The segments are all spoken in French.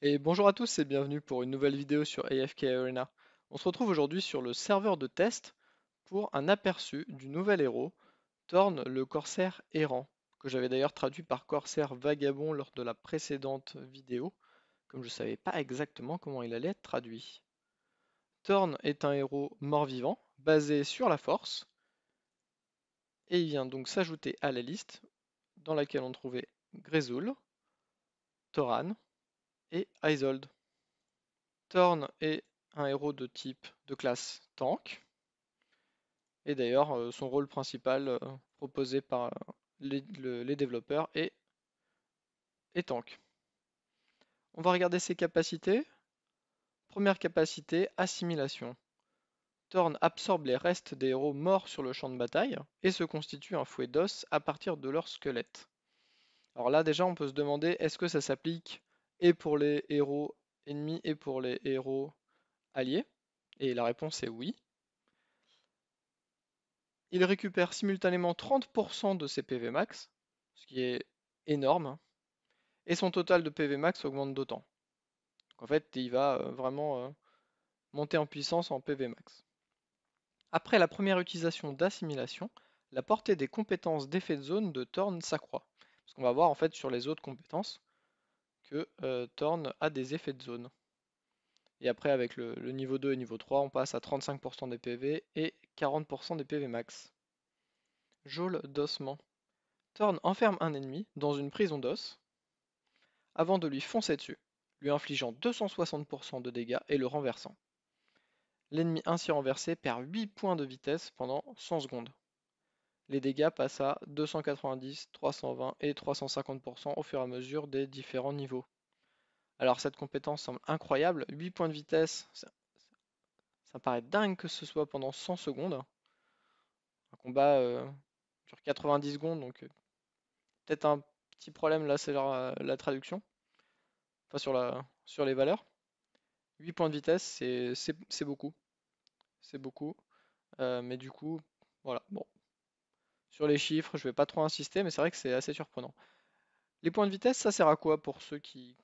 Et bonjour à tous et bienvenue pour une nouvelle vidéo sur AFK Arena. On se retrouve aujourd'hui sur le serveur de test pour un aperçu du nouvel héros, Thorn le Corsaire errant, que j'avais d'ailleurs traduit par Corsaire vagabond lors de la précédente vidéo, comme je ne savais pas exactement comment il allait être traduit. Thorn est un héros mort-vivant, basé sur la force, et il vient donc s'ajouter à la liste dans laquelle on trouvait Grezul, Thoran, et Isold. Thorn est un héros de type de classe tank. Et d'ailleurs, euh, son rôle principal euh, proposé par euh, les, développeurs est, est tank. On va regarder ses capacités. Première capacité, assimilation. Thorn absorbe les restes des héros morts sur le champ de bataille et se constitue un fouet d'os à partir de leur squelette. Alors là déjà on peut se demander est-ce que ça s'applique et pour les héros ennemis et pour les héros alliés Et la réponse est oui. Il récupère simultanément 30% de ses PV max, ce qui est énorme, hein, et son total de PV max augmente d'autant. En fait, il va euh, vraiment euh, monter en puissance en PV max. Après la première utilisation d'assimilation, la portée des compétences d'effet de zone de Thorn s'accroît. ce qu'on va voir en fait sur les autres compétences, que euh, Thorn a des effets de zone. Et après, avec le, niveau 2 et niveau 3, on passe à 35% des PV et 40% des PV max. Jôle d'ossement. Thorn enferme un ennemi dans une prison d'os avant de lui foncer dessus, lui infligeant 260% de dégâts et le renversant. L'ennemi ainsi renversé perd 8 points de vitesse pendant 100 secondes les dégâts passent à 290, 320 et 350% au fur et à mesure des différents niveaux. Alors cette compétence semble incroyable, 8 points de vitesse, ça, paraît dingue que ce soit pendant 100 secondes. Un combat sur euh, 90 secondes, donc euh, peut-être un petit problème là, c'est la, traduction, enfin sur, la, sur les valeurs. 8 points de vitesse, c'est beaucoup. C'est beaucoup. Euh, mais du coup, voilà, bon, sur les chiffres, je ne vais pas trop insister, mais c'est vrai que c'est assez surprenant. Les points de vitesse, ça sert à quoi pour ceux qui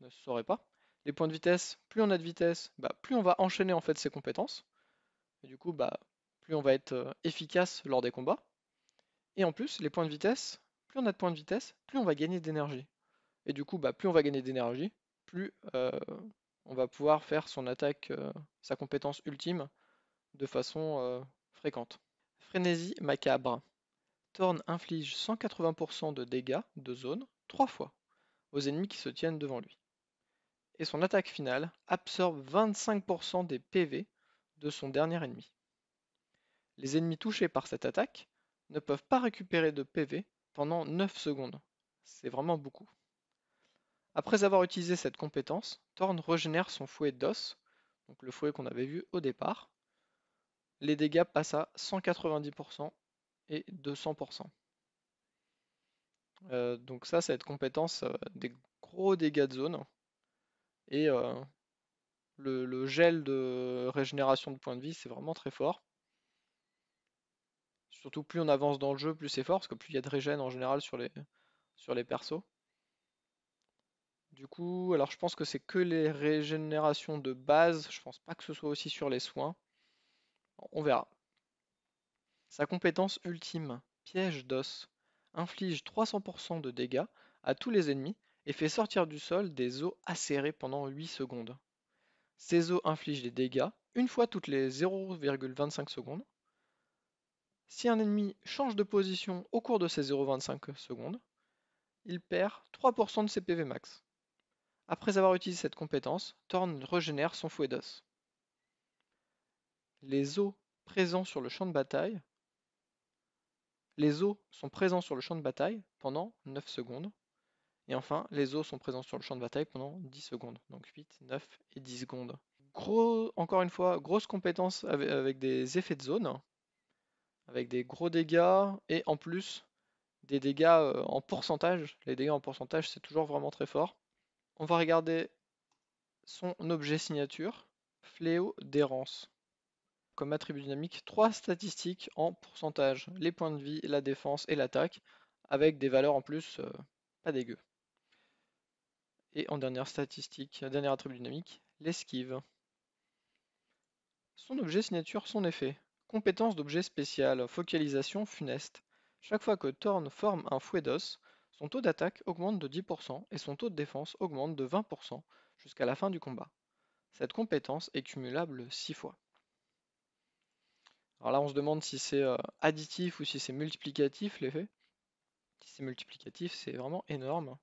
ne sauraient pas Les points de vitesse, plus on a de vitesse, bah, plus on va enchaîner en fait ses compétences. Et du coup, bah, plus on va être euh, efficace lors des combats. Et en plus, les points de vitesse, plus on a de points de vitesse, plus on va gagner d'énergie. Et du coup, bah, plus on va gagner d'énergie, plus euh, on va pouvoir faire son attaque, euh, sa compétence ultime, de façon fréquente. Frénésie macabre. Thorn inflige 180% de dégâts de zone 3 fois aux ennemis qui se tiennent devant lui. Et son attaque finale absorbe 25% des PV de son dernier ennemi. Les ennemis touchés par cette attaque ne peuvent pas récupérer de PV pendant 9 secondes. C'est vraiment beaucoup. Après avoir utilisé cette compétence, Thorn régénère son fouet d'os, donc le fouet qu'on avait vu au départ. Les dégâts passent à 190% et 200%. Euh, donc ça, ça va être compétence euh, des gros dégâts de zone et euh, le, gel de régénération de points de vie, c'est vraiment très fort. Surtout plus on avance dans le jeu, plus c'est fort, parce que plus il y a de régène en général sur les, sur les persos. Du coup, alors je pense que c'est que les régénérations de base, je pense pas que ce soit aussi sur les soins. On verra. Sa compétence ultime, Piège d'os, inflige 300% de dégâts à tous les ennemis et fait sortir du sol des os acérés pendant 8 secondes. Ces os infligent des dégâts une fois toutes les 0,25 secondes. Si un ennemi change de position au cours de ces 0,25 secondes, il perd 3% de ses PV max. Après avoir utilisé cette compétence, Thorn régénère son fouet d'os. Les os présents sur le champ de bataille les os sont présents sur le champ de bataille pendant 9 secondes. Et enfin, les os sont présents sur le champ de bataille pendant 10 secondes. Donc 8, 9 et 10 secondes. encore une fois, grosse compétence avec, avec des effets de zone, avec des gros dégâts et en plus des dégâts euh, en pourcentage. Les dégâts en pourcentage, c'est toujours vraiment très fort. On va regarder son objet signature, Fléau d'errance comme attribut dynamique trois statistiques en pourcentage, les points de vie, la défense et l'attaque, avec des valeurs en plus euh, pas dégueu. Et en dernière statistique, dernière attribut dynamique, l'esquive. Son objet signature son effet. Compétence d'objet spécial, focalisation funeste. Chaque fois que Thorn forme un fouet d'os, son taux d'attaque augmente de 10% et son taux de défense augmente de 20% jusqu'à la fin du combat. Cette compétence est cumulable 6 fois. Alors là, on se demande si c'est euh, additif ou si c'est multiplicatif l'effet. Si c'est multiplicatif, c'est vraiment énorme.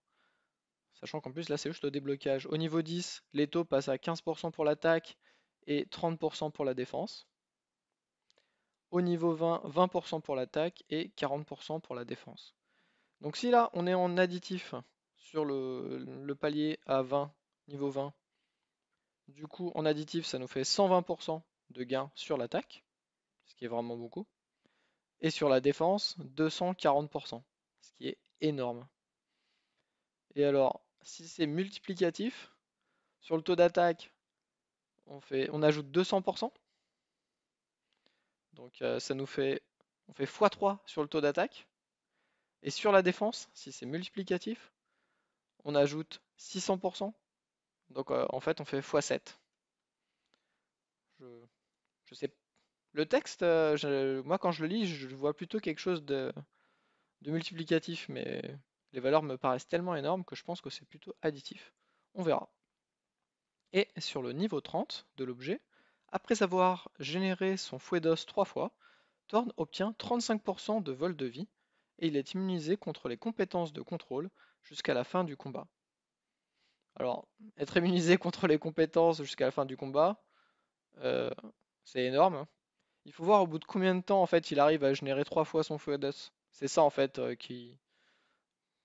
Sachant qu'en plus, là, c'est juste au déblocage. Au niveau 10, les taux passent à 15% pour l'attaque et 30% pour la défense. Au niveau 20, 20% pour l'attaque et 40% pour la défense. Donc si là, on est en additif sur le, le palier à 20, niveau 20, du coup, en additif, ça nous fait 120% de gain sur l'attaque ce qui est vraiment beaucoup. Et sur la défense, 240%, ce qui est énorme. Et alors, si c'est multiplicatif, sur le taux d'attaque, on, on ajoute 200%. Donc euh, ça nous fait, on fait x3 sur le taux d'attaque. Et sur la défense, si c'est multiplicatif, on ajoute 600%. Donc euh, en fait, on fait x7. Je ne sais pas le texte, euh, moi quand je le lis, je vois plutôt quelque chose de, multiplicatif, mais les valeurs me paraissent tellement énormes que je pense que c'est plutôt additif. On verra. Et sur le niveau 30 de l'objet, après avoir généré son fouet d'os 3 fois, Thorn obtient 35% de vol de vie et il est immunisé contre les compétences de contrôle jusqu'à la fin du combat. Alors, être immunisé contre les compétences jusqu'à la fin du combat, euh, c'est énorme. Il faut voir au bout de combien de temps en fait il arrive à générer trois fois son feu d'os. C'est ça en fait euh, qui,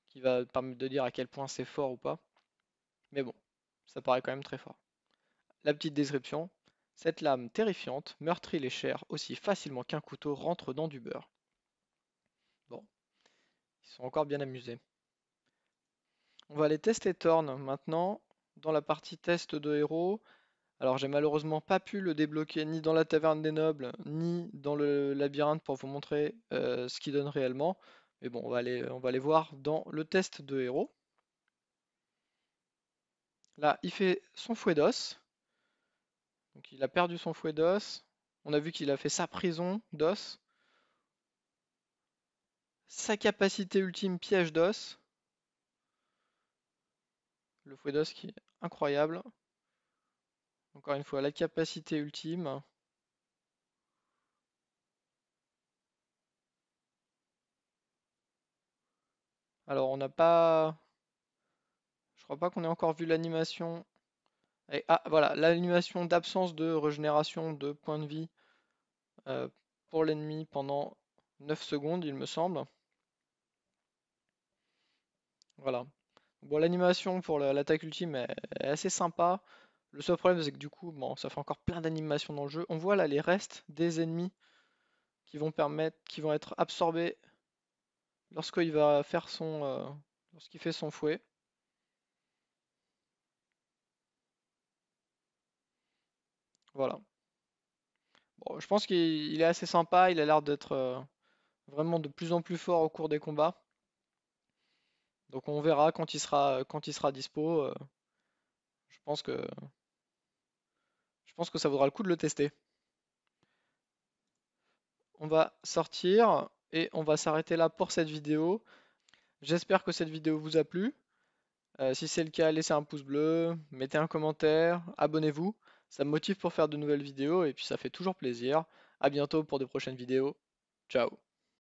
qui va permettre de dire à quel point c'est fort ou pas. Mais bon, ça paraît quand même très fort. La petite description. Cette lame terrifiante meurtrit les chairs aussi facilement qu'un couteau rentre dans du beurre. Bon, ils sont encore bien amusés. On va aller tester Thorn maintenant dans la partie test de héros. Alors j'ai malheureusement pas pu le débloquer ni dans la taverne des nobles, ni dans le labyrinthe pour vous montrer euh, ce qu'il donne réellement. Mais bon, on va, aller, on va aller voir dans le test de héros. Là, il fait son fouet d'os. Donc il a perdu son fouet d'os. On a vu qu'il a fait sa prison d'os. Sa capacité ultime piège d'os. Le fouet d'os qui est incroyable. Encore une fois, la capacité ultime. Alors, on n'a pas... Je crois pas qu'on ait encore vu l'animation. Ah, voilà, l'animation d'absence de régénération de points de vie euh, pour l'ennemi pendant 9 secondes, il me semble. Voilà. Bon, l'animation pour l'attaque ultime est assez sympa. Le seul problème, c'est que du coup, bon, ça fait encore plein d'animations dans le jeu. On voit là les restes des ennemis qui vont permettre, qui vont être absorbés lorsqu'il va faire son, euh, lorsqu'il fait son fouet. Voilà. je pense qu'il est assez sympa. Il a l'air d'être euh, vraiment de plus en plus fort au cours des combats. Donc on verra quand il sera, quand il sera dispo. Euh, je pense que que ça vaudra le coup de le tester. On va sortir et on va s'arrêter là pour cette vidéo. J'espère que cette vidéo vous a plu. Euh, si c'est le cas, laissez un pouce bleu, mettez un commentaire, abonnez-vous. Ça me motive pour faire de nouvelles vidéos et puis ça fait toujours plaisir. à bientôt pour de prochaines vidéos. Ciao